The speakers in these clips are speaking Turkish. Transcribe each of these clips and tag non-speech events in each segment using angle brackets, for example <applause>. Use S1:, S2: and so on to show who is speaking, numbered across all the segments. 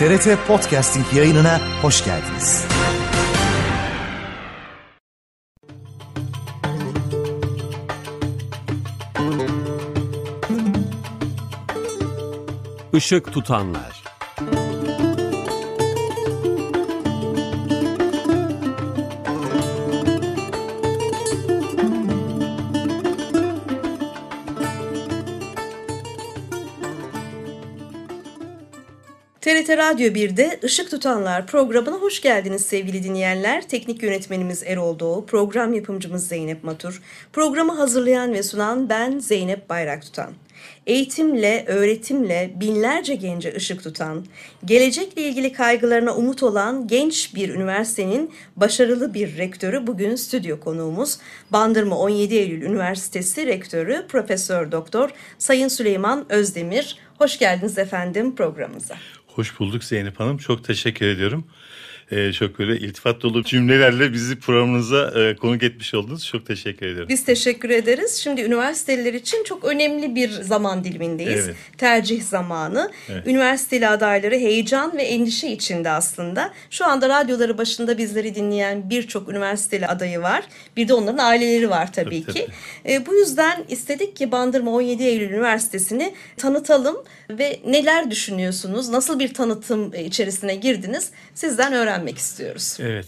S1: TRT Podcasting yayınına hoş geldiniz. Işık tutanlar
S2: Radyo 1'de Işık Tutanlar programına hoş geldiniz sevgili dinleyenler. Teknik yönetmenimiz Erol Doğu, program yapımcımız Zeynep Matur, programı hazırlayan ve sunan ben Zeynep Bayrak Tutan. Eğitimle, öğretimle binlerce gence ışık tutan, gelecekle ilgili kaygılarına umut olan genç bir üniversitenin başarılı bir rektörü bugün stüdyo konuğumuz. Bandırma 17 Eylül Üniversitesi Rektörü Profesör Doktor Sayın Süleyman Özdemir. Hoş geldiniz efendim programımıza.
S1: Hoş bulduk Zeynep Hanım. Çok teşekkür ediyorum. Ee, çok böyle iltifat dolu cümlelerle bizi programınıza e, konuk etmiş oldunuz. Çok teşekkür ederim. Biz
S2: teşekkür ederiz. Şimdi üniversiteler için çok önemli bir zaman dilimindeyiz. Evet. Tercih zamanı. Evet. Üniversiteli adayları heyecan ve endişe içinde aslında. Şu anda radyoları başında bizleri dinleyen birçok üniversiteli adayı var. Bir de onların aileleri var tabii, tabii ki. Tabii. E, bu yüzden istedik ki Bandırma 17 Eylül Üniversitesi'ni tanıtalım ve neler düşünüyorsunuz? Nasıl bir tanıtım e, içerisine girdiniz? Sizden öğrenmek istiyoruz.
S1: Evet.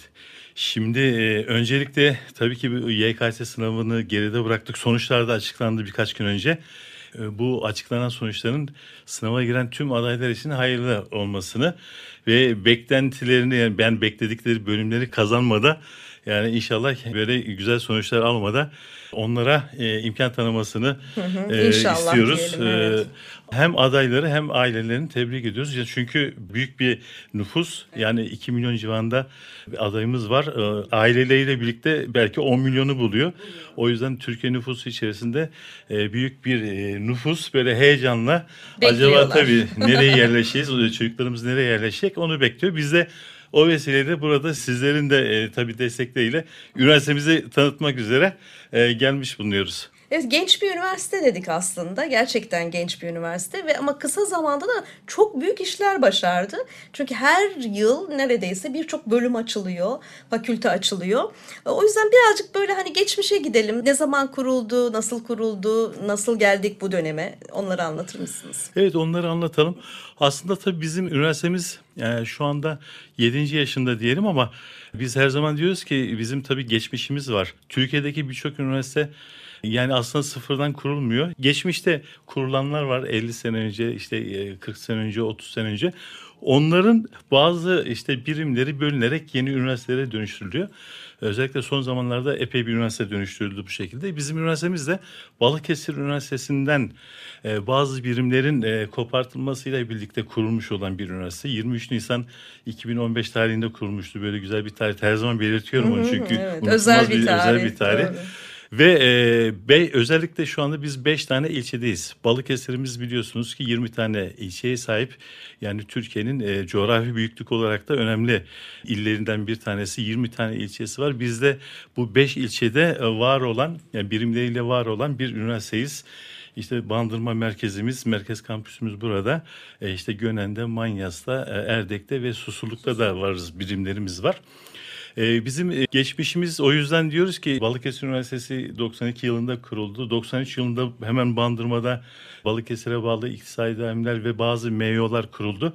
S1: Şimdi e, öncelikle tabii ki YKS sınavını geride bıraktık. Sonuçlar da açıklandı birkaç gün önce. E, bu açıklanan sonuçların sınava giren tüm adaylar için hayırlı olmasını ve beklentilerini yani ben bekledikleri bölümleri kazanmada yani inşallah böyle güzel sonuçlar almada onlara e, imkan tanımasını hı hı, e, istiyoruz. Diyelim, e, evet. E, hem adayları hem ailelerini tebrik ediyoruz. Çünkü büyük bir nüfus yani 2 milyon civarında bir adayımız var. E, aileleriyle birlikte belki 10 milyonu buluyor. O yüzden Türkiye nüfusu içerisinde e, büyük bir e, nüfus böyle heyecanla acaba tabii nereye yerleşeceğiz? <laughs> Çocuklarımız nereye yerleşecek? Onu bekliyor. Biz de o vesileyle burada sizlerin de e, tabii destekleriyle üniversitemizi tanıtmak üzere e, gelmiş bulunuyoruz.
S2: Evet, genç bir üniversite dedik aslında. Gerçekten genç bir üniversite ve ama kısa zamanda da çok büyük işler başardı. Çünkü her yıl neredeyse birçok bölüm açılıyor, fakülte açılıyor. O yüzden birazcık böyle hani geçmişe gidelim. Ne zaman kuruldu, nasıl kuruldu, nasıl geldik bu döneme? Onları anlatır mısınız?
S1: Evet, onları anlatalım. Aslında tabii bizim üniversitemiz yani e, şu anda 7. yaşında diyelim ama biz her zaman diyoruz ki bizim tabii geçmişimiz var. Türkiye'deki birçok üniversite yani aslında sıfırdan kurulmuyor. Geçmişte kurulanlar var 50 sene önce işte 40 e, sene önce 30 sene önce. Onların bazı işte birimleri bölünerek yeni üniversitelere dönüştürülüyor. Özellikle son zamanlarda epey bir üniversite dönüştürüldü bu şekilde. Bizim üniversitemiz de Balıkesir Üniversitesi'nden e, bazı birimlerin e, kopartılmasıyla birlikte kurulmuş olan bir üniversite. 23 Nisan 2015 tarihinde kurulmuştu. Böyle güzel bir tarih. Her zaman belirtiyorum onu çünkü evet, özel bir, bir tarih. Özel bir tarih. Doğru. Ve e, be, özellikle şu anda biz 5 tane ilçedeyiz. Balıkesir'imiz biliyorsunuz ki 20 tane ilçeye sahip. Yani Türkiye'nin e, coğrafi büyüklük olarak da önemli illerinden bir tanesi. 20 tane ilçesi var. Biz de bu 5 ilçede e, var olan, yani birimleriyle var olan bir üniversiteyiz. İşte Bandırma merkezimiz, merkez kampüsümüz burada. E işte Gönen'de, Manyas'ta, e, Erdek'te ve Susurluk'ta da varız, birimlerimiz var. Ee, bizim e, geçmişimiz o yüzden diyoruz ki Balıkesir Üniversitesi 92 yılında kuruldu. 93 yılında hemen Bandırma'da Balıkesir'e bağlı İktisadi Daimler ve bazı MEOlar kuruldu.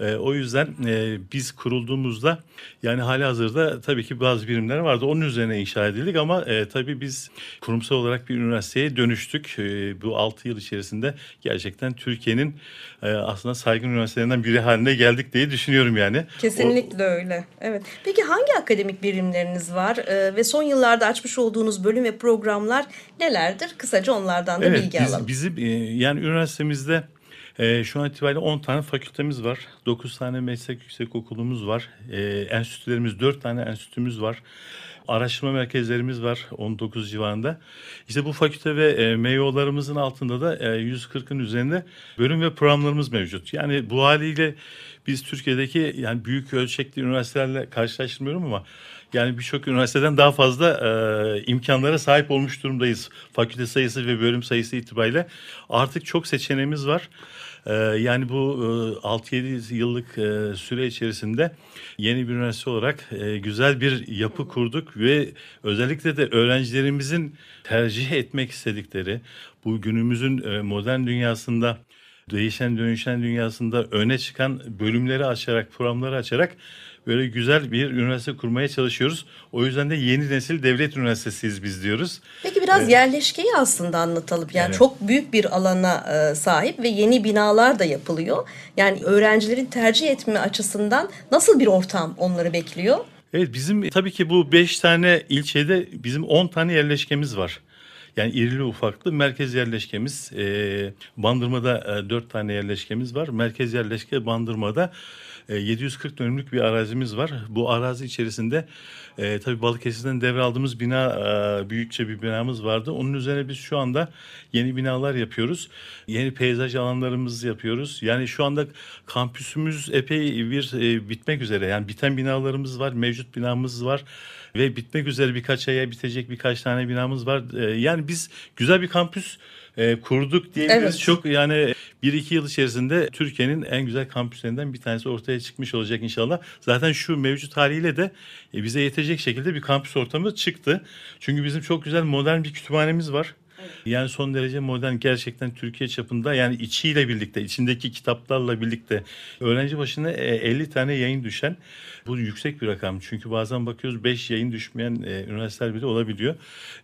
S1: E, o yüzden e, biz kurulduğumuzda yani hali hazırda tabii ki bazı birimler vardı. Onun üzerine inşa edildik ama e, tabii biz kurumsal olarak bir üniversiteye dönüştük. bu 6 yıl içerisinde gerçekten Türkiye'nin aslında saygın üniversitelerinden biri haline geldik diye düşünüyorum yani. Kesinlikle
S2: o, öyle. Evet. Peki hangi akademik birimleriniz var ve son yıllarda açmış olduğunuz bölüm ve programlar nelerdir? Kısaca onlardan da evet, bilgi biz, alalım.
S1: Bizim e, yani üniversitemizde e, şu an itibariyle 10 tane fakültemiz var. 9 tane meslek yüksek okulumuz var. E, enstitülerimiz 4 tane enstitümüz var. Araştırma merkezlerimiz var 19 civarında. İşte bu fakülte ve e, meyvelarımızın altında da e, 140'ın üzerinde bölüm ve programlarımız mevcut. Yani bu haliyle biz Türkiye'deki yani büyük ölçekli üniversitelerle karşılaştırmıyorum ama yani birçok üniversiteden daha fazla e, imkanlara sahip olmuş durumdayız. Fakülte sayısı ve bölüm sayısı itibariyle artık çok seçeneğimiz var. Ee, yani bu e, 6-7 yıllık e, süre içerisinde yeni bir üniversite olarak e, güzel bir yapı kurduk ve özellikle de öğrencilerimizin tercih etmek istedikleri bu günümüzün e, modern dünyasında değişen dönüşen dünyasında öne çıkan bölümleri açarak programları açarak böyle güzel bir üniversite kurmaya çalışıyoruz. O yüzden de yeni nesil devlet üniversitesiyiz biz diyoruz. Peki biraz ee,
S2: yerleşkeyi aslında anlatalım. Yani evet. çok büyük bir alana e, sahip ve yeni binalar da yapılıyor. Yani öğrencilerin tercih etme açısından nasıl bir ortam onları bekliyor?
S1: Evet bizim tabii ki bu 5 tane ilçede bizim 10 tane yerleşkemiz var. Yani irili ufaklı merkez yerleşkemiz. E, Bandırma'da e, 4 tane yerleşkemiz var. Merkez yerleşke Bandırma'da 740 e, dönümlük bir arazimiz var. Bu arazi içerisinde e, tabii Balıkesir'den devraldığımız bina e, büyükçe bir binamız vardı. Onun üzerine biz şu anda yeni binalar yapıyoruz. Yeni peyzaj alanlarımızı yapıyoruz. Yani şu anda kampüsümüz epey bir e, bitmek üzere. Yani biten binalarımız var, mevcut binamız var ve bitmek üzere birkaç aya bitecek birkaç tane binamız var. E, yani biz güzel bir kampüs e, kurduk diyebiliriz. Evet. Çok yani bir iki yıl içerisinde Türkiye'nin en güzel kampüslerinden bir tanesi ortaya çıkmış olacak inşallah. Zaten şu mevcut haliyle de e, bize yetecek şekilde bir kampüs ortamı çıktı. Çünkü bizim çok güzel modern bir kütüphanemiz var. Yani son derece modern gerçekten Türkiye çapında yani içiyle birlikte içindeki kitaplarla birlikte öğrenci başına 50 e, tane yayın düşen bu yüksek bir rakam çünkü bazen bakıyoruz 5 yayın düşmeyen e, üniversiteler bile olabiliyor.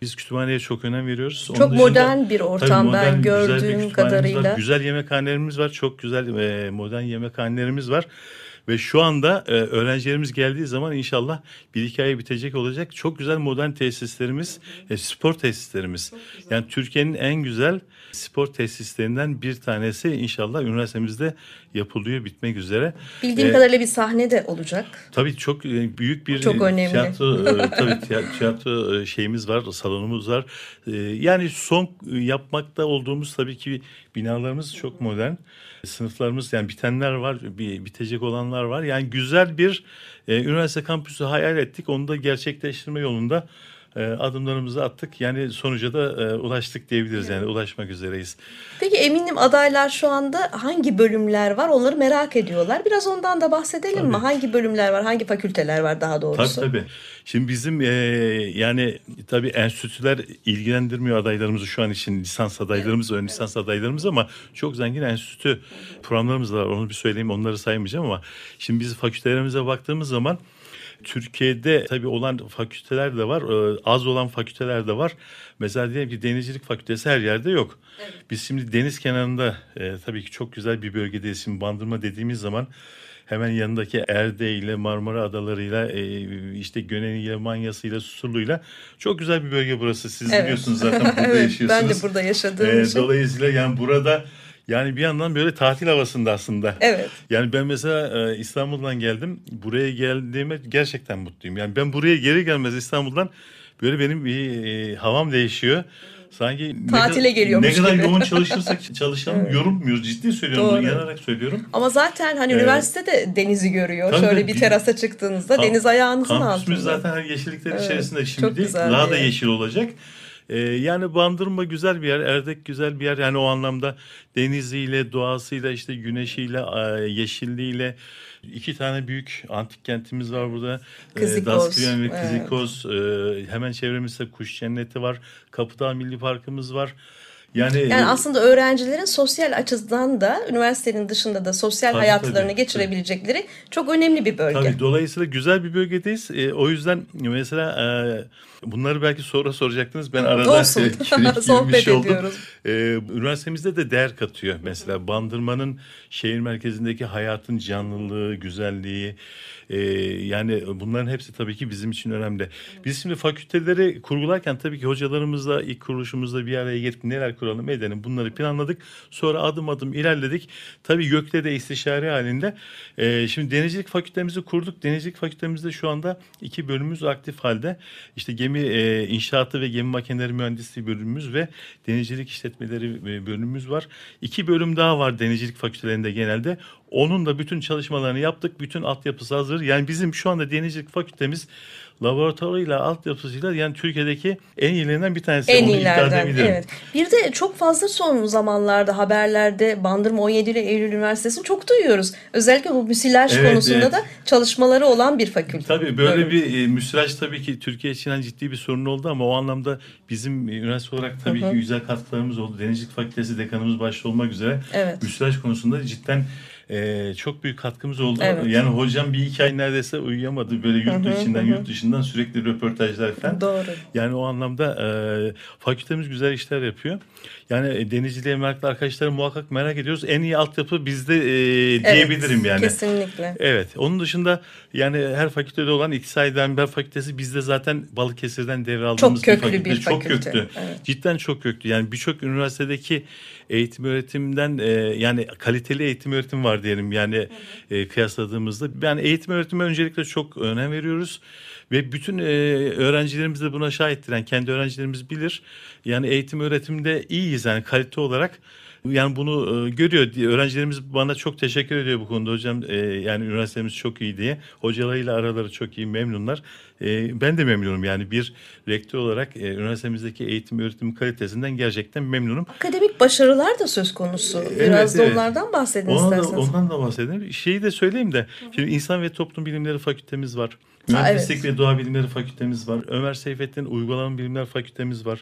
S1: Biz kütüphaneye çok önem veriyoruz. Onun çok modern bir ortamda modern, ben kadarıyla. Var. Güzel yemekhanelerimiz var, çok güzel e, modern yemekhanelerimiz var. Ve şu anda e, öğrencilerimiz geldiği zaman inşallah bir hikaye bitecek olacak. Çok güzel modern tesislerimiz, e, spor tesislerimiz. Yani Türkiye'nin en güzel spor tesislerinden bir tanesi inşallah üniversitemizde yapılıyor bitmek üzere.
S2: Bildiğim ee, kadarıyla bir sahne de olacak.
S1: Tabii çok e, büyük bir çok e, önemli. tiyatro <laughs> e, tabii tiyatro şeyimiz var, salonumuz var. Yani son yapmakta olduğumuz tabii ki binalarımız çok modern. Sınıflarımız yani bitenler var, bitecek olanlar var. Yani güzel bir üniversite kampüsü hayal ettik. Onu da gerçekleştirme yolunda e, adımlarımızı attık. Yani sonuca da e, ulaştık diyebiliriz yani ulaşmak üzereyiz.
S2: Peki eminim adaylar şu anda hangi bölümler var onları merak ediyorlar. Biraz ondan da bahsedelim Tabii. mi? Hangi bölümler var, hangi fakülteler var daha doğrusu? Tabii tabii.
S1: Şimdi bizim e, yani tabii enstitüler ilgilendirmiyor adaylarımızı şu an için lisans adaylarımız, evet. ön lisans adaylarımız ama çok zengin enstitü programlarımız var. Onu bir söyleyeyim onları saymayacağım ama şimdi biz fakültelerimize baktığımız zaman Türkiye'de tabii olan fakülteler de var. Az olan fakülteler de var. Mesela diyelim ki denizcilik fakültesi her yerde yok. Evet. Biz şimdi deniz kenarında tabii ki çok güzel bir bölgedeyiz. Şimdi Bandırma dediğimiz zaman hemen yanındaki Erde ile Marmara Adaları'yla işte Göneni ile Manyası ile Susurlu ile çok güzel bir bölge burası. Siz evet. biliyorsunuz zaten <laughs> burada evet, yaşıyorsunuz. Ben de burada
S2: yaşadığım ee, için. Dolayısıyla
S1: yani burada yani bir yandan böyle tatil havasında aslında. Evet. Yani ben mesela e, İstanbul'dan geldim. Buraya geldiğime gerçekten mutluyum. Yani ben buraya geri gelmez İstanbul'dan böyle benim bir e, havam değişiyor. Sanki tatile ne, geliyormuş Ne kadar gibi. yoğun <laughs> çalışırsak çalışalım evet. yorulmuyoruz. Ciddi söylüyorum Doğru. bunu söylüyorum.
S2: Ama zaten hani ee, de denizi görüyor. Tabii Şöyle bir terasa çıktığınızda kam, deniz ayağınızın altında. Kampüsümüz zaten her yeşillikler evet. içerisinde. Şimdi daha da yeşil
S1: olacak. E, yani Bandırma güzel bir yer, Erdek güzel bir yer. Yani o anlamda deniziyle, doğasıyla, işte güneşiyle, e, yeşilliğiyle iki tane büyük antik kentimiz var burada. Ee, Kızıkoz. E, Daskriyon ve Kızıkoz. Evet. E, hemen çevremizde Kuş Cenneti var. Kapıdağ Milli Parkımız var. Yani, yani aslında
S2: öğrencilerin sosyal açıdan da üniversitenin dışında da sosyal tabii, hayatlarını tabii, geçirebilecekleri tabii. çok önemli bir bölge. Tabii
S1: dolayısıyla güzel bir bölgedeyiz. E, o yüzden mesela e, Bunları belki sonra soracaktınız. Ben arada <laughs> <laughs> sohbet bir şey oldum. Ee, üniversitemizde de değer katıyor. Mesela Bandırma'nın şehir merkezindeki hayatın canlılığı, güzelliği. E, yani bunların hepsi tabii ki bizim için önemli. Biz şimdi fakülteleri kurgularken tabii ki hocalarımızla ilk kuruluşumuzda bir araya gelip neler kuralım edelim bunları planladık. Sonra adım adım ilerledik. Tabii gökte de istişare halinde. E, şimdi denizcilik fakültemizi kurduk. Denizcilik fakültemizde şu anda iki bölümümüz aktif halde. İşte gemi Gemi e, İnşaatı ve Gemi Makineleri Mühendisliği bölümümüz ve Denizcilik işletmeleri e, bölümümüz var. İki bölüm daha var denizcilik fakültelerinde genelde. Onun da bütün çalışmalarını yaptık. Bütün altyapısı hazır. Yani bizim şu anda denizcilik fakültemiz laboratuvarıyla altyapısıyla yani Türkiye'deki en iyilerinden bir tanesi. En Onu iyilerden evet.
S2: Bir de çok fazla son zamanlarda haberlerde Bandırma 17 ile Eylül Üniversitesi'ni çok duyuyoruz. Özellikle bu müsilaj evet, konusunda evet. da çalışmaları olan bir fakülte. Tabii böyle
S1: Bölüm. bir e, müsilaj tabii ki Türkiye için ciddi bir sorun oldu ama o anlamda bizim e, üniversite olarak tabii Hı-hı. ki güzel katkılarımız oldu. Denizcilik Fakültesi dekanımız başta olmak üzere evet. müsilaj konusunda cidden e, çok büyük katkımız oldu. Evet. Yani hocam bir iki ay neredeyse uyuyamadı. Böyle yurt hı içinden yurt dışından sürekli röportajlar falan. Doğru. Yani o anlamda e, fakültemiz güzel işler yapıyor. Yani e, denizciliğe meraklı arkadaşları muhakkak merak ediyoruz. En iyi altyapı bizde e, diyebilirim evet, yani. Kesinlikle. Evet. Onun dışında yani her fakültede olan İktisadi Bilimler Fakültesi bizde zaten Balıkesir'den devraldığımız bir fakülte. çok köklü bir fakülte. Bir fakülte. Çok köklü. Evet. Cidden çok köklü. Yani birçok üniversitedeki eğitim öğretimden e, yani kaliteli eğitim öğretim var diyelim yani e, kıyasladığımızda. Ben eğitim öğretime öncelikle çok önem veriyoruz ve bütün e, öğrencilerimiz de buna şahittir. Yani kendi öğrencilerimiz bilir. Yani eğitim öğretimde iyiyiz yani kalite olarak yani bunu e, görüyor. Öğrencilerimiz bana çok teşekkür ediyor bu konuda hocam. E, yani üniversitemiz çok iyi diye. Hocalarıyla araları çok iyi memnunlar. E, ben de memnunum yani bir rektör olarak e, üniversitemizdeki eğitim öğretim kalitesinden gerçekten memnunum.
S2: Akademik başarılar da söz konusu. Biraz evet, da onlardan bahsedin ondan isterseniz. Da, ondan da bahsedelim.
S1: Şeyi de söyleyeyim de. Şimdi İnsan ve Toplum Bilimleri Fakültemiz var. Mühendislik evet. ve Doğa Bilimleri Fakültemiz var. Ömer Seyfettin Uygulama Bilimler Fakültemiz var.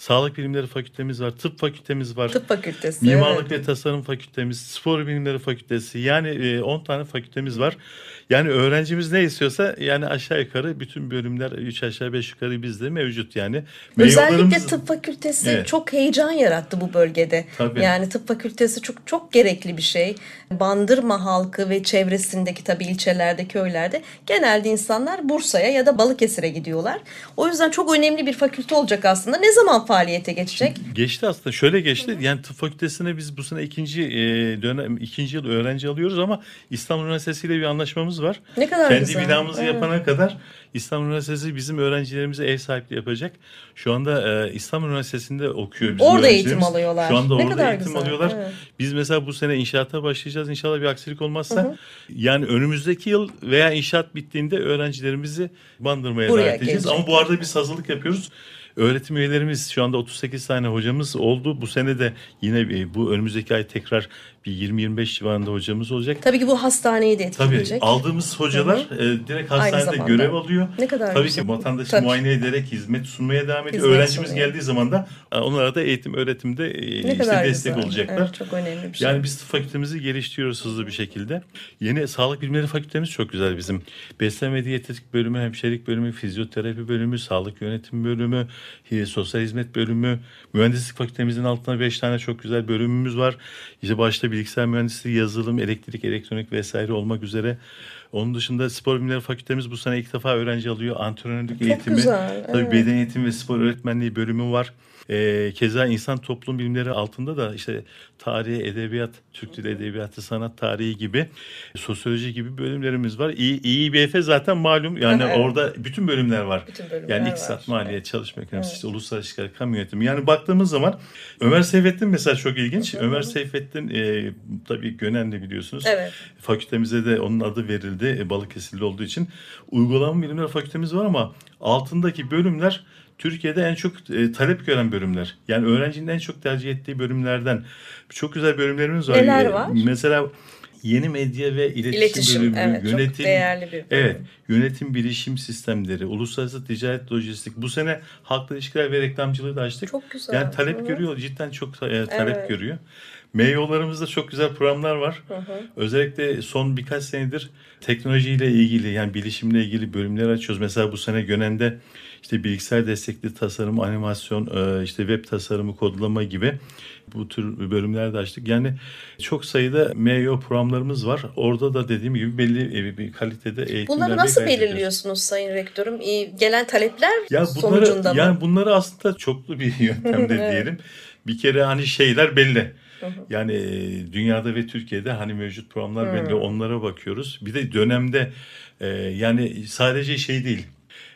S1: Sağlık Bilimleri Fakültemiz var, Tıp Fakültemiz var. Tıp Fakültesi. Mimarlık evet. ve Tasarım Fakültemiz, Spor Bilimleri Fakültesi. Yani 10 e, tane fakültemiz var. Yani öğrencimiz ne istiyorsa yani aşağı yukarı bütün bölümler 3 aşağı 5 yukarı bizde mevcut yani. Özellikle
S2: tıp fakültesi evet. çok heyecan yarattı bu bölgede. Tabii. Yani tıp fakültesi çok çok gerekli bir şey. Bandırma halkı ve çevresindeki tabii ilçelerde, köylerde genelde insanlar Bursa'ya ya da Balıkesir'e gidiyorlar. O yüzden çok önemli bir fakülte olacak aslında. Ne zaman faaliyete geçecek?
S1: Geçti aslında. Şöyle geçti. Yani tıp fakültesine biz bu sene ikinci e, dönem ikinci yıl öğrenci alıyoruz ama İstanbul Üniversitesi ile bir anlaşmamız var. Ne kadar Kendi güzel. binamızı evet. yapana kadar İstanbul Üniversitesi bizim öğrencilerimize ev sahipliği yapacak. Şu anda e, İstanbul Üniversitesi'nde okuyor bizim Orada eğitim alıyorlar. Şu anda ne orada kadar eğitim güzel. alıyorlar. Evet. Biz mesela bu sene inşaata başlayacağız. İnşallah bir aksilik olmazsa hı hı. yani önümüzdeki yıl veya inşaat bittiğinde öğrencilerimizi bandırmaya Buraya davet edeceğiz. Ama bu arada biz hazırlık yapıyoruz. Öğretim üyelerimiz şu anda 38 tane hocamız oldu. Bu sene de yine e, bu önümüzdeki ay tekrar bir 20-25 civarında hocamız olacak. Tabii
S2: ki bu hastaneyi de etkileyecek. Tabii aldığımız
S1: hocalar e, direkt hastanede görev
S2: alıyor. Ne kadar Tabii güzel.
S1: ki vatandaşı Tabii. muayene ederek hizmet sunmaya devam ediyor. Hizmet Öğrencimiz sunuyor. geldiği zaman da e, onlara da eğitim öğretimde e, ne işte destek güzel. olacaklar. Evet, çok önemli bir şey. Yani biz fakültemizi geliştiriyoruz hızlı bir şekilde. Yeni sağlık bilimleri fakültemiz çok güzel bizim. Beslenme diyetetik bölümü, hemşirelik bölümü, fizyoterapi bölümü, sağlık yönetim bölümü, sosyal hizmet bölümü, mühendislik fakültemizin altına 5 tane çok güzel bölümümüz var. İşte başta bilgisayar mühendisliği, yazılım, elektrik, elektronik vesaire olmak üzere. Onun dışında spor bilimleri fakültemiz bu sene ilk defa öğrenci alıyor. Antrenörlük eğitimi, güzel, evet. tabii beden eğitimi ve spor öğretmenliği bölümü var. E, keza insan toplum bilimleri altında da işte tarih, edebiyat, Türk dili edebiyatı, sanat tarihi gibi, sosyoloji gibi bölümlerimiz var. İ, İİBF zaten malum yani <laughs> evet. orada bütün bölümler var. Bütün bölümler yani iktisat, maliye, evet. çalışma ekonomisi, evet. işte uluslararası işgal, kamu yönetimi. Yani baktığımız zaman Ömer Seyfettin mesela çok ilginç. hı Ömer Seyfettin e, tabii Gönenli biliyorsunuz. Evet. Fakültemize de onun adı verildi. E, Balıkesirli olduğu için. Uygulama Bilimler Fakültemiz var ama altındaki bölümler Türkiye'de en çok e, talep gören bölümler. Yani öğrencinin en çok tercih ettiği bölümlerden çok güzel bölümlerimiz var. Neler e, var? Mesela yeni medya ve iletişim, iletişim bölümü, evet, yönetim, çok değerli bir bölüm. evet, yönetim bilişim sistemleri, uluslararası ticaret lojistik. Bu sene halkla ilişkiler ve reklamcılığı da açtık. Çok güzel. Yani talep hı görüyor, cidden çok e, talep evet. görüyor. Meyyolarımızda çok güzel programlar var. Hı hı. Özellikle son birkaç senedir teknolojiyle ilgili yani bilişimle ilgili bölümler açıyoruz. Mesela bu sene Gönen'de işte bilgisayar destekli tasarım, animasyon, e, işte web tasarımı, kodlama gibi bu tür bölümler de açtık. Yani çok sayıda MEO programlarımız var. Orada da dediğim gibi belli bir kalitede eğitimler Bunları nasıl
S2: belirliyorsunuz Sayın Rektörüm? Gelen talepler ya bunları, sonucunda
S1: mı? Yani bunları aslında çoklu bir <laughs> yöntemde diyelim. Bir kere hani şeyler belli. Yani e, dünyada ve Türkiye'de hani mevcut programlar hmm. belli onlara bakıyoruz. Bir de dönemde e, yani sadece şey değil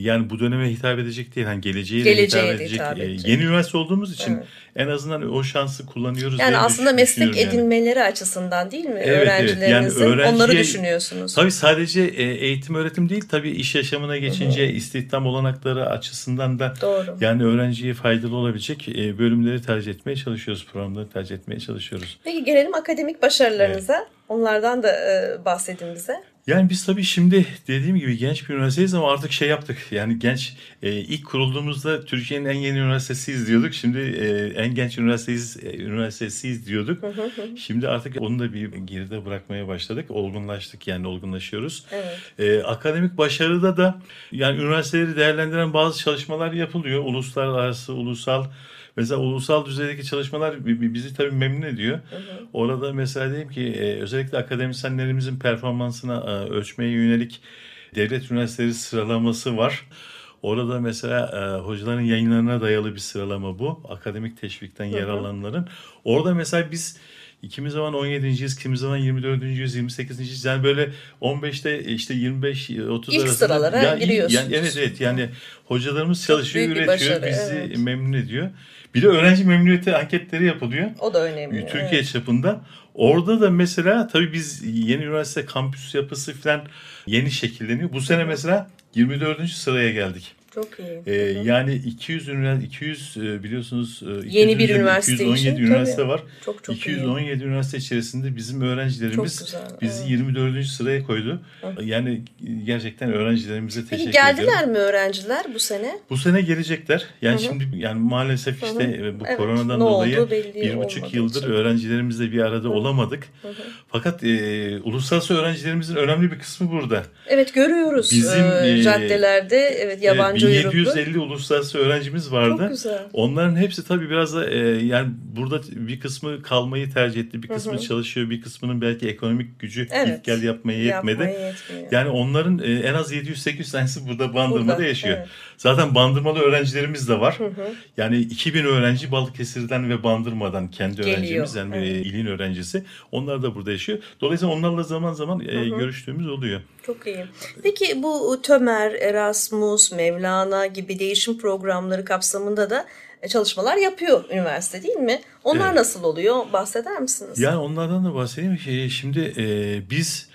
S1: yani bu döneme hitap edecek değil. Hani geleceğe, geleceğe hitap, edecek, hitap e, edecek. yeni üniversite olduğumuz için evet. en azından o şansı kullanıyoruz. Yani aslında meslek yani.
S2: edinmeleri açısından değil mi? Evet, Öğrencilerinizin evet. Yani öğrenciye, onları düşünüyorsunuz. Tabii
S1: sadece e, eğitim öğretim değil tabii iş yaşamına geçince Hı-hı. istihdam olanakları açısından da Doğru. yani öğrenciye faydalı olabilecek e, bölümleri tercih etmeye çalışıyoruz. Programları tercih etmeye çalışıyoruz.
S2: Peki gelelim akademik başarılarınıza. Evet. Onlardan da bahsedin bize.
S1: Yani biz tabii şimdi dediğim gibi genç bir üniversiteyiz ama artık şey yaptık. Yani genç e, ilk kurulduğumuzda Türkiye'nin en yeni üniversitesiyiz diyorduk. Şimdi e, en genç üniversiteyiz e, üniversitesiyiz diyorduk. Şimdi artık onu da bir geride bırakmaya başladık. Olgunlaştık yani olgunlaşıyoruz. Evet. E, akademik başarıda da yani üniversiteleri değerlendiren bazı çalışmalar yapılıyor. Uluslararası, ulusal Mesela ulusal düzeydeki çalışmalar bizi tabii memnun ediyor. Hı Orada mesela diyeyim ki e, özellikle akademisyenlerimizin performansına e, ölçmeye yönelik devlet üniversiteleri sıralaması var. Orada mesela e, hocaların yayınlarına dayalı bir sıralama bu. Akademik teşvikten yararlananların. Orada mesela biz Kimi zaman 17.yiz, kimi zaman 24.yüz, 28.yiz. Yani böyle 15'te e, işte 25 30 İlk arasında sıralara ya, giriyorsunuz. Yani, evet evet yani hocalarımız çalışıyor, üretiyor, başarı, bizi evet. memnun ediyor. Bir de öğrenci memnuniyeti anketleri yapılıyor.
S2: O da önemli. E, Türkiye
S1: evet. çapında. Orada da mesela tabii biz yeni üniversite kampüs yapısı falan yeni şekilleniyor. Bu sene mesela 24. sıraya geldik. Çok iyi. Ee, yani 200 e, e, üniversite 200 biliyorsunuz 200 yeni bir üniversite 217 için, üniversite tabii. var. Çok, çok 217 iyi. üniversite içerisinde bizim öğrencilerimiz bizi evet. 24. sıraya koydu. Hı. E, yani gerçekten öğrencilerimize teşekkür geldiler ediyorum. Geldiler
S2: mi öğrenciler bu sene?
S1: Bu sene gelecekler. Yani Hı-hı. şimdi yani maalesef Hı-hı. işte bu evet, koronadan dolayı bir buçuk yıldır için. öğrencilerimizle bir arada Hı-hı. olamadık. Hı-hı. Fakat e, uluslararası öğrencilerimizin önemli bir kısmı burada.
S2: Evet görüyoruz. Bizim e, caddelerde evet yabancı evet, hoca 750
S1: yoruldu. uluslararası öğrencimiz vardı. Çok güzel. Onların hepsi tabii biraz da e, yani burada bir kısmı kalmayı tercih etti, bir kısmı Hı-hı. çalışıyor, bir kısmının belki ekonomik gücü evet. git gel yapmaya yetmedi. Yapmaya yani onların e, en az 700-800 tanesi burada Bandırma'da burada, yaşıyor. Evet. Zaten Bandırmalı öğrencilerimiz de var. Hı-hı. Yani 2000 öğrenci Balıkesir'den ve Bandırma'dan kendi Geliyor. öğrencimiz yani evet. E, ilin öğrencisi. Onlar da burada yaşıyor. Dolayısıyla onlarla zaman zaman e, görüştüğümüz oluyor.
S2: Çok iyi. Peki bu Tömer, Erasmus, Mevlana DNA'na gibi değişim programları kapsamında da e, çalışmalar yapıyor üniversite değil mi? Onlar evet. nasıl oluyor? Bahseder misiniz? Yani
S1: onlardan da bahsedeyim. Şey, şimdi e, biz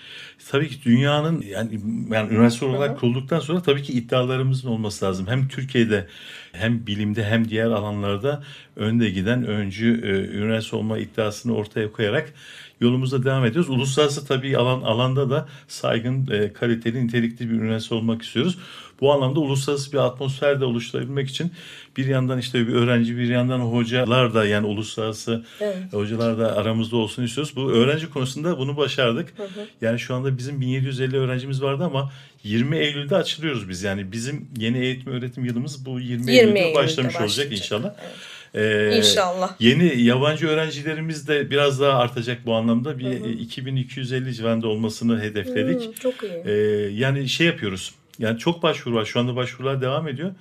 S1: tabii ki dünyanın yani, yani üniversite olarak hı kurulduktan sonra tabii ki iddialarımızın olması lazım. Hem Türkiye'de hem bilimde hem diğer alanlarda önde giden öncü e, üniversite olma iddiasını ortaya koyarak yolumuza devam ediyoruz. Uluslararası tabii alan alanda da saygın, e, kaliteli, nitelikli bir üniversite olmak istiyoruz. Bu anlamda uluslararası bir atmosfer de oluşturabilmek için bir yandan işte bir öğrenci bir yandan hocalar da yani uluslararası evet. hocalar da aramızda olsun istiyoruz. Bu öğrenci konusunda bunu başardık. Hı hı. Yani şu anda bizim 1750 öğrencimiz vardı ama 20 Eylül'de açılıyoruz biz. Yani bizim yeni eğitim öğretim yılımız bu 20, 20 Eylül'de, Eylül'de başlamış olacak inşallah. Evet. Ee, İnşallah. Yeni yabancı öğrencilerimiz de biraz daha artacak bu anlamda. Bir hı hı. 2250 civarında olmasını hedefledik. Hı, hmm, çok iyi. Ee, yani şey yapıyoruz yani çok başvuru var. Şu anda başvurular devam ediyor.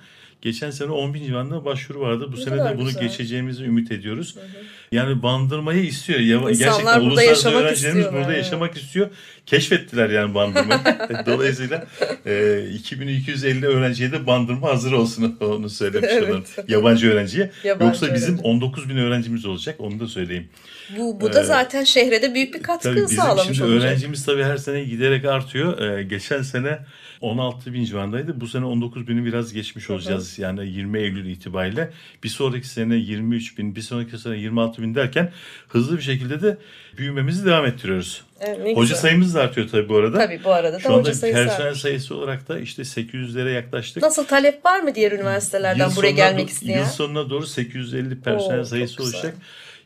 S1: Geçen sene 10 bin civarında başvuru vardı. Bu güzel sene de bunu güzel. geçeceğimizi ümit ediyoruz. Hı Yani bandırmayı istiyor. İnsanlar gerçekten burada yaşamak öğrencilerimiz istiyor, burada yani. yaşamak istiyor. Keşfettiler yani bandırmayı. <laughs> E, dolayısıyla e, 2250 öğrenciye de bandırma hazır olsun <laughs> onu söylemiş evet. olalım. Yabancı öğrenciye. Yabancı Yoksa öğrenci. bizim 19 bin öğrencimiz olacak onu da söyleyeyim.
S2: Bu, bu da ee, zaten şehre de büyük bir e, katkı tabii bizim sağlamış şimdi olacak. Öğrencimiz
S1: tabii her sene giderek artıyor. Ee, geçen sene 16 bin civarındaydı. Bu sene 19 bini biraz geçmiş olacağız. Hı Yani 20 Eylül itibariyle. Bir sonraki sene 23 bin, bir sonraki sene 26 bin derken hızlı bir şekilde de büyümemizi devam ettiriyoruz.
S2: Evet, hoca sayımız
S1: da artıyor tabii bu arada. Tabii
S2: bu arada da Şu anda hoca sayısı personel artıyor.
S1: sayısı olarak da işte 800'lere yaklaştık. Nasıl
S2: talep var mı diğer üniversitelerden yıl buraya gelmek isteyen? Yıl
S1: sonuna doğru 850 personel Oo, sayısı olacak. Güzel.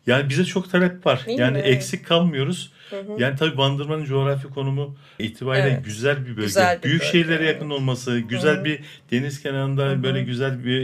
S1: Yani bize çok talep var. Değil yani mi? eksik kalmıyoruz. Hı hı. Yani tabii Bandırma'nın coğrafi konumu itibariyle evet. güzel bir bölge. Güzel bir Büyük bölge. şehirlere yakın olması, güzel hı bir deniz kenarında Hı-hı. böyle güzel bir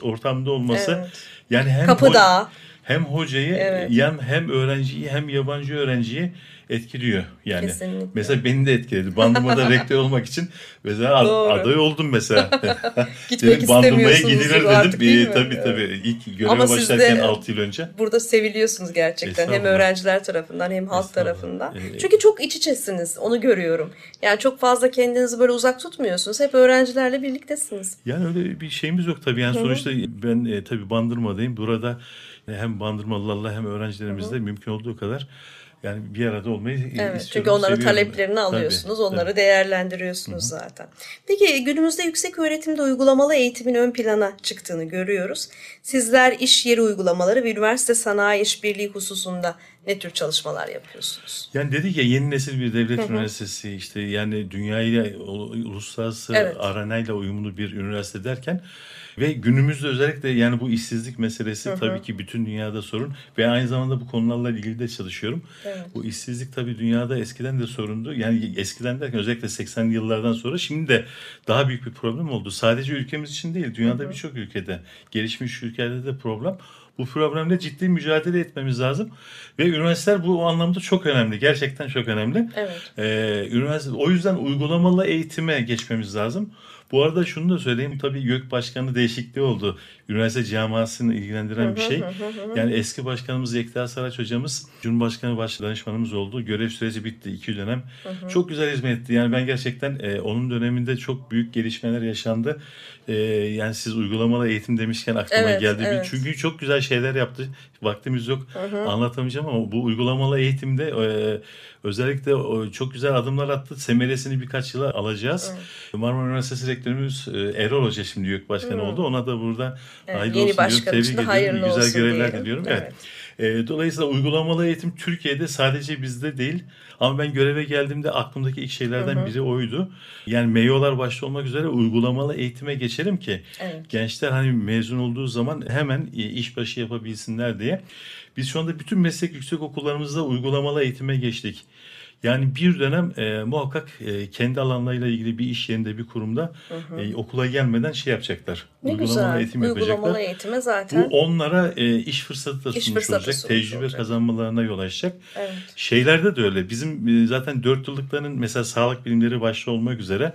S1: e, ortamda olması. Evet. Yani hem Kapıdağ. O, hem hocayı evet. yan hem öğrenciyi hem yabancı öğrenciyi etkiliyor yani. Kesinlikle. Mesela beni de etkiledi. Bandırma'da <laughs> rektör olmak için mesela Doğru. aday oldum mesela. <laughs>
S2: Gitmek dedim, <laughs> Bandırma'ya gidilir dedim. Değil ee, tabii
S1: tabii. İlk göreve başlarken de, 6 yıl önce.
S2: Burada seviliyorsunuz gerçekten. Hem öğrenciler tarafından hem halk tarafından. Evet. Çünkü çok iç içesiniz. Onu görüyorum. Yani çok fazla kendinizi böyle uzak tutmuyorsunuz. Hep öğrencilerle birliktesiniz.
S1: Yani öyle bir şeyimiz yok tabii. Yani Hı-hı. sonuçta ben e, tabii Bandırma'dayım. Burada e, hem Bandırmalılarla hem öğrencilerimizle Hı-hı. mümkün olduğu kadar yani bir arada olmayı evet, istiyorum. Çünkü onların taleplerini alıyorsunuz, tabii, onları tabii.
S2: değerlendiriyorsunuz Hı-hı. zaten. Peki günümüzde yüksek öğretimde uygulamalı eğitimin ön plana çıktığını görüyoruz. Sizler iş yeri uygulamaları ve üniversite sanayi işbirliği hususunda ne tür çalışmalar yapıyorsunuz?
S1: Yani dedik ya yeni nesil bir devlet Hı-hı. üniversitesi işte yani dünyayla uluslararası evet. aranayla uyumlu bir üniversite derken ve günümüzde özellikle yani bu işsizlik meselesi Hı-hı. tabii ki bütün dünyada sorun. Ve aynı zamanda bu konularla ilgili de çalışıyorum. Evet. Bu işsizlik tabii dünyada eskiden de sorundu. Yani eskiden derken özellikle 80'li yıllardan sonra şimdi de daha büyük bir problem oldu. Sadece ülkemiz için değil dünyada birçok ülkede gelişmiş ülkelerde de problem. Bu problemle ciddi mücadele etmemiz lazım ve üniversiteler bu anlamda çok önemli. Gerçekten çok önemli. Evet. Ee, üniversite o yüzden uygulamalı eğitime geçmemiz lazım. Bu arada şunu da söyleyeyim tabii YÖK başkanı değişikliği oldu. Üniversite camiasını ilgilendiren bir şey. Yani eski başkanımız Yekta Saraç hocamız Cumhurbaşkanı baş danışmanımız oldu. Görev süreci bitti iki dönem. çok güzel hizmet etti. Yani ben gerçekten e, onun döneminde çok büyük gelişmeler yaşandı. E, yani siz uygulamalı eğitim demişken aklıma evet, geldi. Evet. Çünkü çok güzel şeyler yaptı. Vaktimiz yok anlatamayacağım ama bu uygulamalı eğitimde e, Özellikle çok güzel adımlar attı. Semeresini birkaç yıla alacağız. Evet. Marmara Üniversitesi Rektörümüz e, Erol Hoca şimdi YÖK Başkanı hmm. oldu. Ona da burada evet, hayırlı yeni olsun diyorum. Tebrik ediyorum. Güzel görevler diliyorum. evet. evet. E, dolayısıyla uygulamalı eğitim Türkiye'de sadece bizde değil ama ben göreve geldiğimde aklımdaki ilk şeylerden hı hı. biri oydu. Yani meyolar başta olmak üzere uygulamalı eğitime geçelim ki evet. gençler hani mezun olduğu zaman hemen e, işbaşı yapabilsinler diye. Biz şu anda bütün meslek yüksek okullarımızda uygulamalı eğitime geçtik. Yani bir dönem e, muhakkak e, kendi alanlarıyla ilgili bir iş yerinde bir kurumda hı hı. E, okula gelmeden şey yapacaklar. Ne uygulamalı güzel. eğitim uygulamalı yapacaklar.
S2: eğitime zaten. Bu
S1: onlara e, iş fırsatı da sunmuş fırsatı olacak. Tecrübe olacak. kazanmalarına yol açacak. Evet. Şeylerde de öyle. Bizim e, zaten dört yıllıkların mesela sağlık bilimleri başta olmak üzere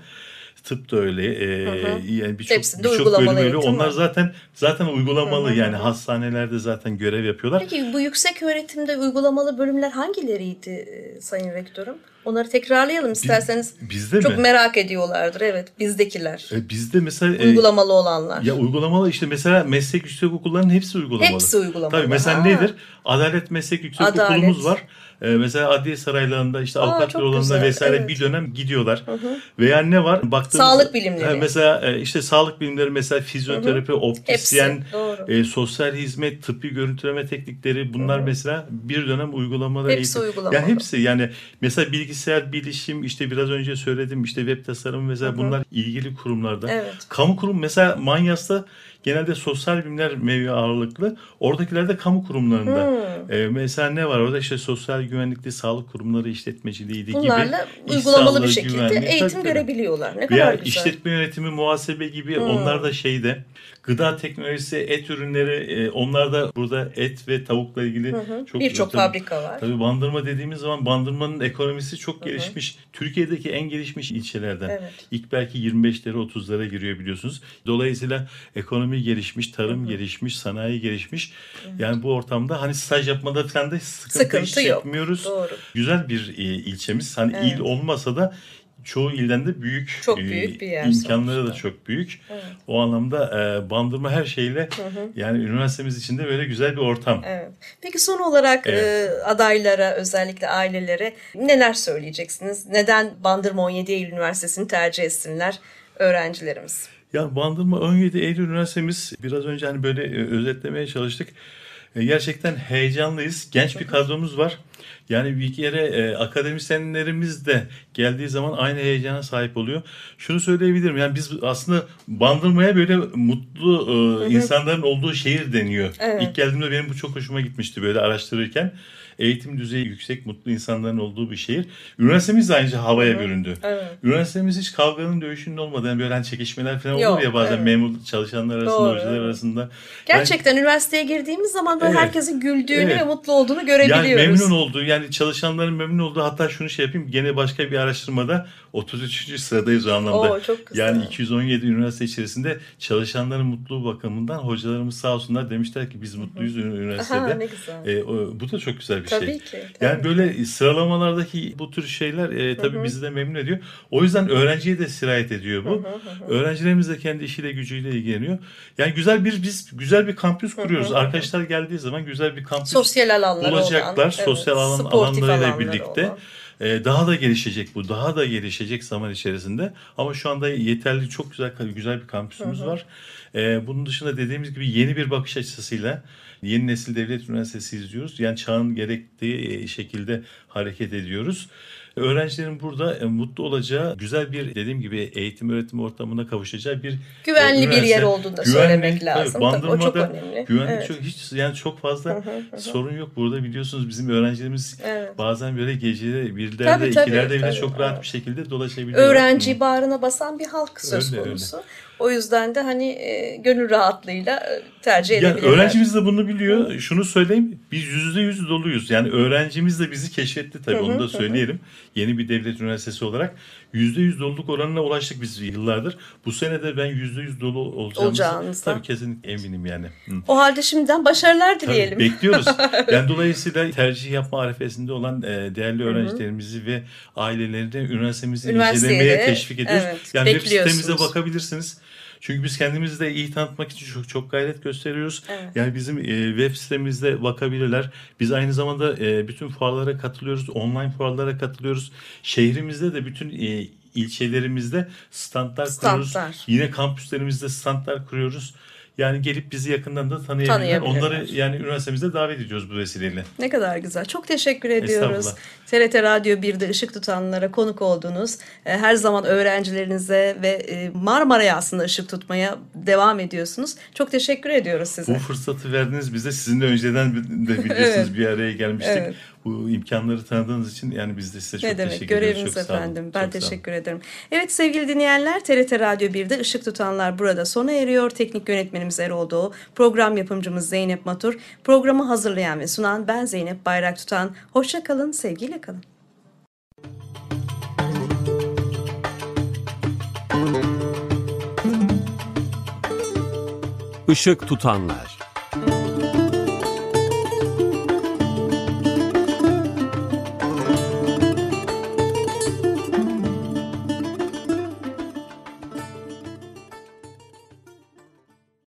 S1: tıp da öyle. E, hı hı. Yani birçok birçok bölüm öyle. Onlar zaten zaten uygulamalı hı hı. yani hastanelerde zaten görev yapıyorlar.
S2: Peki bu yüksek öğretimde uygulamalı bölümler hangileriydi Sayın Rektörüm? Onları tekrarlayalım isterseniz. Biz, bizde Çok mi? merak ediyorlardır evet bizdekiler.
S1: E, bizde mesela e, uygulamalı e,
S2: olanlar. Ya
S1: uygulamalı işte mesela meslek yüksek okullarının hepsi uygulamalı. Hepsi
S2: uygulamalı. Tabii mesela ha. nedir?
S1: Adalet meslek yüksek Adalet. okulumuz var. E, mesela adliye saraylarında işte avukat olanlar vesaire evet. bir dönem gidiyorlar. Hı hı. Veya ne var? Baktığımız, sağlık bilimleri. mesela e, işte sağlık bilimleri mesela fizyoterapi, hı hı. optisyen, e, sosyal hizmet, tıbbi görüntüleme teknikleri bunlar hı hı. mesela bir dönem uygulamada hepsi eğitim. uygulamada. Yani hepsi yani mesela bilgisayar bilişim işte biraz önce söyledim işte web tasarım mesela hı hı. bunlar ilgili kurumlarda. Evet. Kamu kurum mesela Manyas'ta genelde sosyal bilimler mevzu ağırlıklı. Oradakilerde kamu kurumlarında. Hmm. E, mesela ne var orada işte sosyal güvenlikli sağlık kurumları işletmeciliğiydi Bunlarla uygulamalı bir şekilde güvenlik, eğitim tabii, görebiliyorlar. Ne kadar Veya güzel. işletme yönetimi, muhasebe gibi hmm. onlar da şeyde Gıda teknolojisi, et ürünleri e, onlar da burada et ve tavukla ilgili hı hı. çok birçok fabrika var. Tabii bandırma dediğimiz zaman bandırmanın ekonomisi çok gelişmiş. Hı hı. Türkiye'deki en gelişmiş ilçelerden. Evet. İlk belki 25'lere 30'lara giriyor biliyorsunuz. Dolayısıyla ekonomi gelişmiş, tarım hı hı. gelişmiş, sanayi gelişmiş. Hı hı. Yani bu ortamda hani staj yapmada falan da sıkıntı, sıkıntı hiç yok. çekmiyoruz. Doğru. Güzel bir e, ilçemiz. Hani evet. il olmasa da çoğu ilden de büyük.
S2: Çok e, büyük bir yer. İmkanları
S1: sonuçta. da çok büyük. Evet. O anlamda e, bandırma her şeyle hı hı. yani üniversitemiz içinde böyle güzel bir ortam.
S2: Evet. Peki son olarak e, evet. adaylara özellikle ailelere neler söyleyeceksiniz? Neden Bandırma 17 Eylül Üniversitesi'ni tercih etsinler öğrencilerimiz?
S1: Ya Bandırma 17 Eylül Üniversitemiz biraz önce hani böyle özetlemeye çalıştık. E, gerçekten heyecanlıyız. Genç bir kadromuz var. Yani bir kere e, akademisyenlerimiz de geldiği zaman aynı heyecana sahip oluyor. Şunu söyleyebilirim. Yani biz aslında Bandırma'ya böyle mutlu e, evet. insanların olduğu şehir deniyor. Evet. İlk geldiğimde benim bu çok hoşuma gitmişti böyle araştırırken eğitim düzeyi yüksek, mutlu insanların olduğu bir şehir. Üniversitemiz de ayrıca şey, havaya büründü. Evet. Üniversitemiz hiç kavganın, dövüşünün olmadığı yani böyle hani çekişmeler falan Yok, olur ya bazen evet. memur çalışanlar arasında, Doğru. hocalar arasında.
S2: Gerçekten yani, üniversiteye girdiğimiz zaman böyle evet, herkesin güldüğünü evet. ve mutlu olduğunu görebiliyoruz. Yani memnun
S1: olduğu, yani çalışanların memnun olduğu hatta şunu şey yapayım gene başka bir araştırmada 33. sıradayız o anlamda. Oo, çok güzel. Yani 217 üniversite içerisinde çalışanların mutluluğu bakımından hocalarımız sağ olsunlar demişler ki biz mutluyuz hı üniversitede. Aha, ne güzel. E, o, bu da çok güzel bir bir şey. tabii şey. Ki, tabii. Yani böyle sıralamalardaki bu tür şeyler e, tabii hı hı. bizi de memnun ediyor. O yüzden öğrenciye de sirayet ediyor bu. Hı hı Öğrencilerimiz de kendi işiyle gücüyle ilgileniyor. Yani güzel bir biz güzel bir kampüs kuruyoruz. Hı hı Arkadaşlar geldiği zaman güzel bir kampüs sosyal
S2: alanlar olacaklar. Olan, sosyal evet, alan alanlarıyla birlikte.
S1: Olan. E, daha da gelişecek bu. Daha da gelişecek zaman içerisinde. Ama şu anda yeterli çok güzel güzel bir kampüsümüz hı hı. var. E, bunun dışında dediğimiz gibi yeni bir bakış açısıyla yeni nesil devlet üniversitesi izliyoruz. Yani çağın gerektiği e, şekilde hareket ediyoruz. Öğrencilerin burada e, mutlu olacağı, güzel bir dediğim gibi eğitim öğretim ortamına kavuşacağı bir e, güvenli e, bir yer olduğunu da söylemek lazım. Bandırmada o çok önemli. Güvenli evet. çok hiç yani çok fazla hı hı hı. sorun yok burada biliyorsunuz bizim öğrencilerimiz evet. bazen böyle geceleri birlerde tabii, tabii, ikilerde bile tabii, çok rahat evet. bir şekilde dolaşabiliyor. Öğrenci hı.
S2: bağrına basan bir halk söz öyle, konusu. Öyle. O yüzden de hani e, gönül rahatlığıyla tercih yani edebilirler. Öğrencimiz
S1: de bunu biliyor. Şunu söyleyeyim. Biz yüzde yüz doluyuz. Yani öğrencimiz de bizi keşfetti tabii. Hı hı, onu da söyleyelim. Hı. Yeni bir devlet üniversitesi olarak yüzde yüz doluluk oranına ulaştık biz yıllardır. Bu sene de ben yüzde yüz dolu olacağımızı tabii kesinlikle eminim yani. Hı.
S2: O halde şimdiden başarılar dileyelim. Tabii, bekliyoruz. <laughs> yani
S1: dolayısıyla tercih yapma arifesinde olan e, değerli öğrencilerimizi hı hı. ve ailelerini üniversitemizi incelemeye teşvik ediyoruz. Evet, yani web sitemize bakabilirsiniz. Çünkü biz kendimizi de iyi tanıtmak için çok, çok gayret gösteriyoruz. Evet. Yani bizim e, web sitemizde bakabilirler. Biz aynı zamanda e, bütün fuarlara katılıyoruz. Online fuarlara katılıyoruz. Şehrimizde de bütün e, ilçelerimizde standlar, standlar kuruyoruz. Yine kampüslerimizde standlar kuruyoruz yani gelip bizi yakından da tanıyabilirler. Onları yani üniversitemizde davet ediyoruz bu vesileyle.
S2: Ne kadar güzel. Çok teşekkür ediyoruz. TRT Radyo 1'de ışık tutanlara konuk oldunuz. E, her zaman öğrencilerinize ve e, Marmara'ya aslında ışık tutmaya devam ediyorsunuz. Çok teşekkür ediyoruz size. Bu
S1: fırsatı verdiniz bize. Sizin de önceden de biliyorsunuz <laughs> evet. bir araya gelmiştik. Evet bu imkanları tanıdığınız için yani biz de size çok ne demek, teşekkür ederiz. Göreviniz çok efendim. Sağ olun.
S2: Ben çok teşekkür olun. ederim. Evet sevgili dinleyenler TRT Radyo 1'de ışık Tutanlar burada sona eriyor. Teknik yönetmenimiz Erol Doğu, program yapımcımız Zeynep Matur, programı hazırlayan ve sunan ben Zeynep Bayrak Tutan. Hoşça kalın, sevgiyle kalın.
S1: Işık Tutanlar